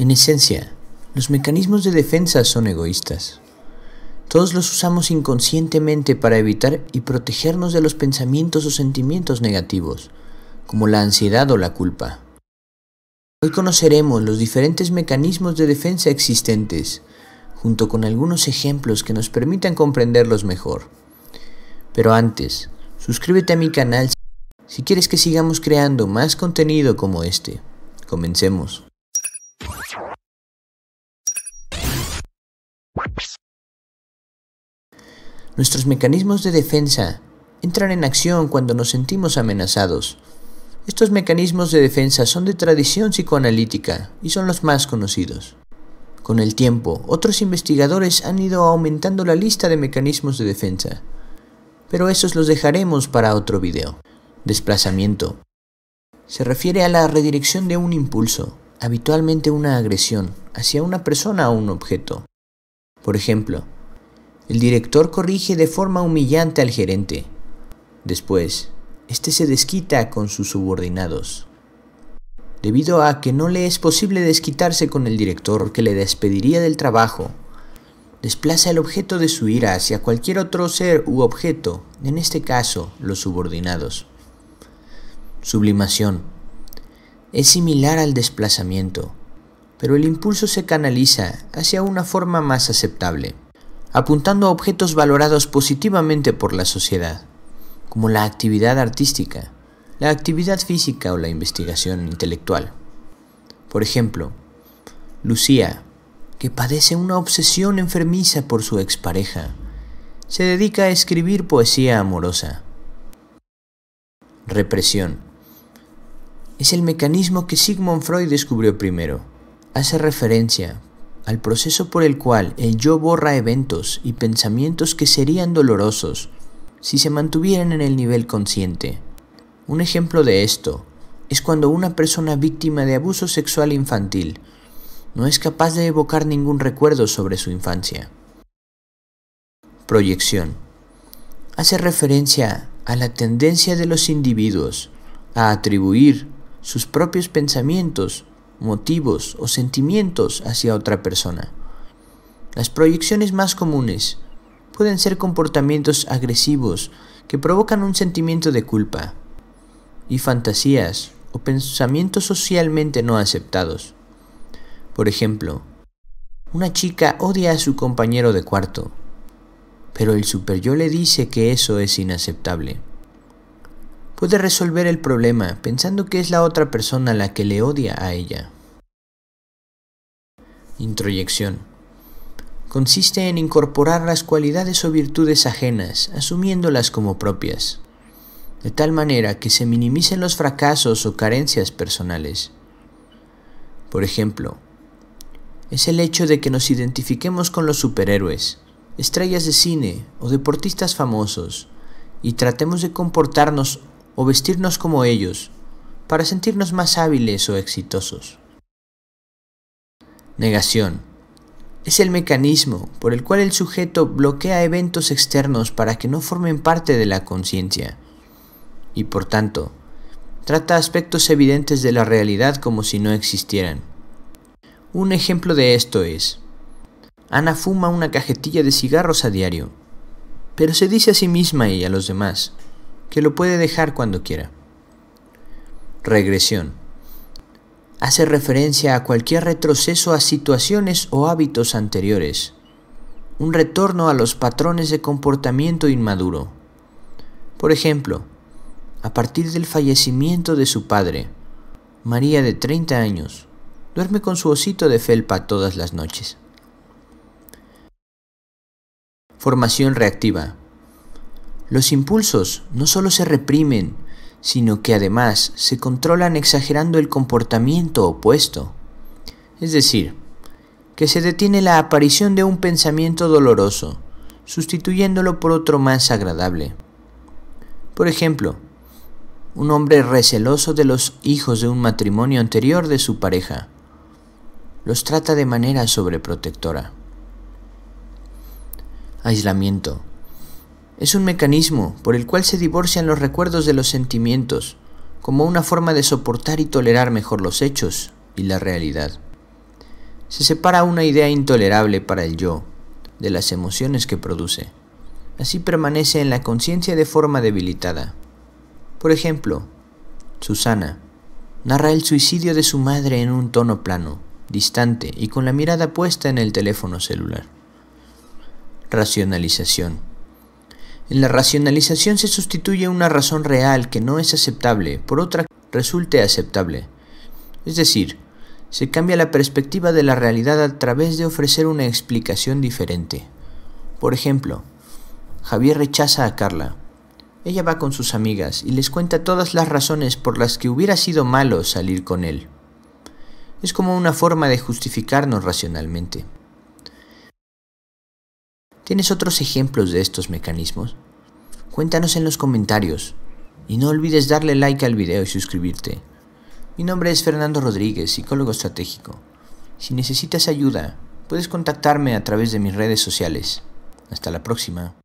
En esencia, los mecanismos de defensa son egoístas. Todos los usamos inconscientemente para evitar y protegernos de los pensamientos o sentimientos negativos, como la ansiedad o la culpa. Hoy conoceremos los diferentes mecanismos de defensa existentes, junto con algunos ejemplos que nos permitan comprenderlos mejor. Pero antes, suscríbete a mi canal si quieres que sigamos creando más contenido como este. Comencemos. Nuestros mecanismos de defensa entran en acción cuando nos sentimos amenazados. Estos mecanismos de defensa son de tradición psicoanalítica y son los más conocidos. Con el tiempo, otros investigadores han ido aumentando la lista de mecanismos de defensa, pero esos los dejaremos para otro video. Desplazamiento. Se refiere a la redirección de un impulso, habitualmente una agresión, hacia una persona o un objeto. Por ejemplo, el director corrige de forma humillante al gerente. Después, este se desquita con sus subordinados. Debido a que no le es posible desquitarse con el director que le despediría del trabajo, desplaza el objeto de su ira hacia cualquier otro ser u objeto, en este caso los subordinados. Sublimación. Es similar al desplazamiento, pero el impulso se canaliza hacia una forma más aceptable apuntando a objetos valorados positivamente por la sociedad, como la actividad artística, la actividad física o la investigación intelectual. Por ejemplo, Lucía, que padece una obsesión enfermiza por su expareja, se dedica a escribir poesía amorosa. Represión. Es el mecanismo que Sigmund Freud descubrió primero. Hace referencia, al proceso por el cual el yo borra eventos y pensamientos que serían dolorosos si se mantuvieran en el nivel consciente. Un ejemplo de esto es cuando una persona víctima de abuso sexual infantil no es capaz de evocar ningún recuerdo sobre su infancia. Proyección. Hace referencia a la tendencia de los individuos a atribuir sus propios pensamientos motivos o sentimientos hacia otra persona. Las proyecciones más comunes pueden ser comportamientos agresivos que provocan un sentimiento de culpa y fantasías o pensamientos socialmente no aceptados. Por ejemplo, una chica odia a su compañero de cuarto, pero el superyo le dice que eso es inaceptable puede resolver el problema pensando que es la otra persona la que le odia a ella. Introyección. Consiste en incorporar las cualidades o virtudes ajenas, asumiéndolas como propias, de tal manera que se minimicen los fracasos o carencias personales. Por ejemplo, es el hecho de que nos identifiquemos con los superhéroes, estrellas de cine o deportistas famosos, y tratemos de comportarnos o vestirnos como ellos, para sentirnos más hábiles o exitosos. Negación. Es el mecanismo por el cual el sujeto bloquea eventos externos para que no formen parte de la conciencia, y por tanto, trata aspectos evidentes de la realidad como si no existieran. Un ejemplo de esto es, Ana fuma una cajetilla de cigarros a diario, pero se dice a sí misma y a los demás, que lo puede dejar cuando quiera. Regresión. Hace referencia a cualquier retroceso a situaciones o hábitos anteriores. Un retorno a los patrones de comportamiento inmaduro. Por ejemplo, a partir del fallecimiento de su padre, María de 30 años, duerme con su osito de felpa todas las noches. Formación reactiva. Los impulsos no solo se reprimen, sino que además se controlan exagerando el comportamiento opuesto. Es decir, que se detiene la aparición de un pensamiento doloroso, sustituyéndolo por otro más agradable. Por ejemplo, un hombre receloso de los hijos de un matrimonio anterior de su pareja los trata de manera sobreprotectora. Aislamiento es un mecanismo por el cual se divorcian los recuerdos de los sentimientos, como una forma de soportar y tolerar mejor los hechos y la realidad. Se separa una idea intolerable para el yo de las emociones que produce. Así permanece en la conciencia de forma debilitada. Por ejemplo, Susana narra el suicidio de su madre en un tono plano, distante y con la mirada puesta en el teléfono celular. Racionalización en la racionalización se sustituye una razón real que no es aceptable por otra que resulte aceptable. Es decir, se cambia la perspectiva de la realidad a través de ofrecer una explicación diferente. Por ejemplo, Javier rechaza a Carla. Ella va con sus amigas y les cuenta todas las razones por las que hubiera sido malo salir con él. Es como una forma de justificarnos racionalmente. ¿Tienes otros ejemplos de estos mecanismos? Cuéntanos en los comentarios. Y no olvides darle like al video y suscribirte. Mi nombre es Fernando Rodríguez, psicólogo estratégico. Si necesitas ayuda, puedes contactarme a través de mis redes sociales. Hasta la próxima.